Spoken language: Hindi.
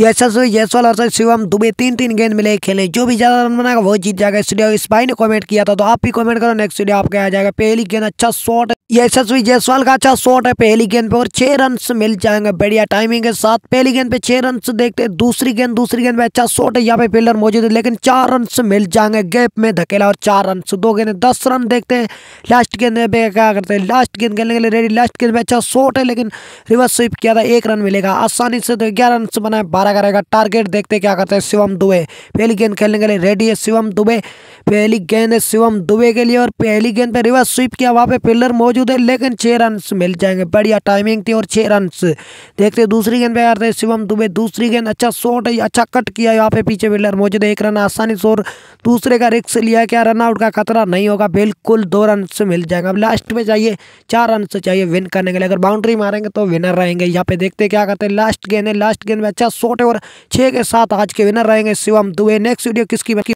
यशस्वी जयसवाल और शिवम दुबे तीन तीन गेंद मिले खेले जो भी ज्यादा रन बनाएगा वो जीत जाएगा इस इस भाई ने कमेंट किया था तो आप भी कमेंट करो नेक्स्ट वीडियो आपके आ जाएगा पहली गेंद अच्छा शॉट यशस्वी जयसवाल का अच्छा शॉट है पहली गेंद पे और छह रन मिल जाएंगे बढ़िया टाइमिंग के साथ पहली गेंद पे छह रन देखते दूसरी गेंद दूसरी गेंद पे अच्छा शॉट है यहाँ पे फील्डर मौजूद है लेकिन चार रन मिल जाएंगे गैप में धकेला और चार रन दो गेंद दस रन देखते हैं लास्ट गेंद में क्या करते हैं लास्ट गेंद खेलने के लिए रेडी लास्ट गेंद पे अच्छा शॉट है लेकिन रिवर्स स्वीप किया था एक रन मिलेगा आसानी से तो ग्यारह रन बनाए बारह क्या करेगा टारगेट देखते क्या करते हैं शिवम दुबे पहली गेंद खेलने के लिए रेडी है शिवम दुबे पहली गेंद है शिवम दुबे के लिए और पहली गेंद पर रिवर्स स्वीप किया वहाँ पे पिल्लर मौजूद है लेकिन छः रन मिल जाएंगे बढ़िया टाइमिंग थी और छः रन देखते दूसरी गेंद पे करते हैं शिवम दुबे दूसरी गेंद अच्छा शॉट है अच्छा कट किया यहाँ पे पीछे पिल्लर मौजूद है एक रन आसानी से और दूसरे का रिक्स लिया क्या रन आउट का खतरा नहीं होगा बिल्कुल दो रन मिल जाएगा अब लास्ट में चाहिए चार रन चाहिए विन करने के लिए अगर बाउंड्री मारेंगे तो विनर रहेंगे यहाँ पे देखते क्या करते हैं लास्ट गेंद है लास्ट गेंद में अच्छा शॉट छोटे और छः के साथ आज के विनर रहेंगे शिवम दुबे नेक्स्ट वीडियो किसकी